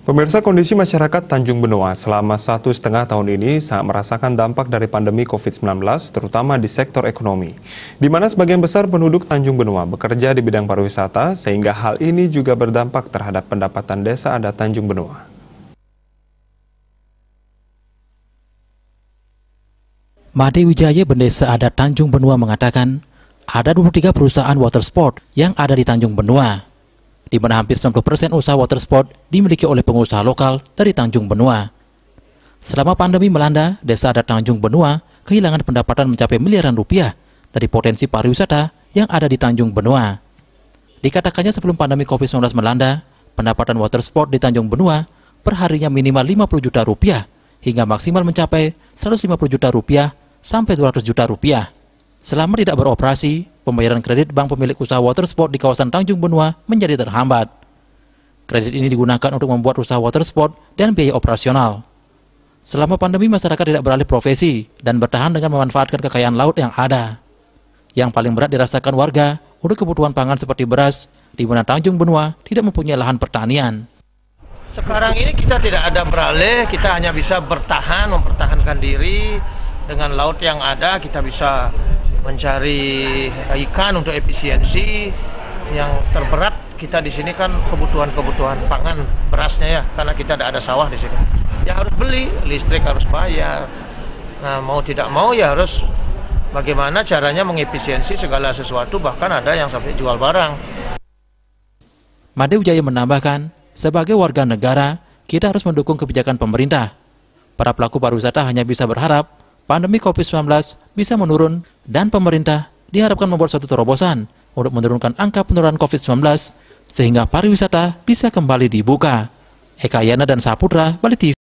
Pemirsa kondisi masyarakat Tanjung Benoa selama satu setengah tahun ini sangat merasakan dampak dari pandemi COVID-19, terutama di sektor ekonomi. Di mana sebagian besar penduduk Tanjung Benoa bekerja di bidang pariwisata, sehingga hal ini juga berdampak terhadap pendapatan desa adat Tanjung Benoa. Made Wijaya Bendesa Adat Tanjung Benua mengatakan, ada 23 perusahaan water sport yang ada di Tanjung Benua di mana hampir 90% usaha water dimiliki oleh pengusaha lokal dari Tanjung Benua. Selama pandemi melanda, desa adat Tanjung Benua kehilangan pendapatan mencapai miliaran rupiah dari potensi pariwisata yang ada di Tanjung Benua. Dikatakannya sebelum pandemi COVID-19 melanda, pendapatan watersport di Tanjung Benua perharinya minimal 50 juta rupiah hingga maksimal mencapai 150 juta rupiah sampai 200 juta rupiah. Selama tidak beroperasi, pembayaran kredit bank pemilik usaha watersport di kawasan Tanjung Benua menjadi terhambat. Kredit ini digunakan untuk membuat usaha watersport dan biaya operasional. Selama pandemi, masyarakat tidak beralih profesi dan bertahan dengan memanfaatkan kekayaan laut yang ada. Yang paling berat dirasakan warga untuk kebutuhan pangan seperti beras, di mana Tanjung Benua tidak mempunyai lahan pertanian. Sekarang ini kita tidak ada beralih, kita hanya bisa bertahan, mempertahankan diri dengan laut yang ada, kita bisa mencari ikan untuk efisiensi yang terberat kita di sini kan kebutuhan-kebutuhan pangan berasnya ya karena kita tidak ada sawah di sini ya harus beli listrik harus bayar nah mau tidak mau ya harus bagaimana caranya mengefisiensi segala sesuatu bahkan ada yang sampai jual barang Made Wijaya menambahkan sebagai warga negara kita harus mendukung kebijakan pemerintah para pelaku pariwisata hanya bisa berharap pandemi COVID-19 bisa menurun dan pemerintah diharapkan membuat suatu terobosan untuk menurunkan angka penurunan COVID-19 sehingga pariwisata bisa kembali dibuka. Eka Yana dan Saputra, Bali TV.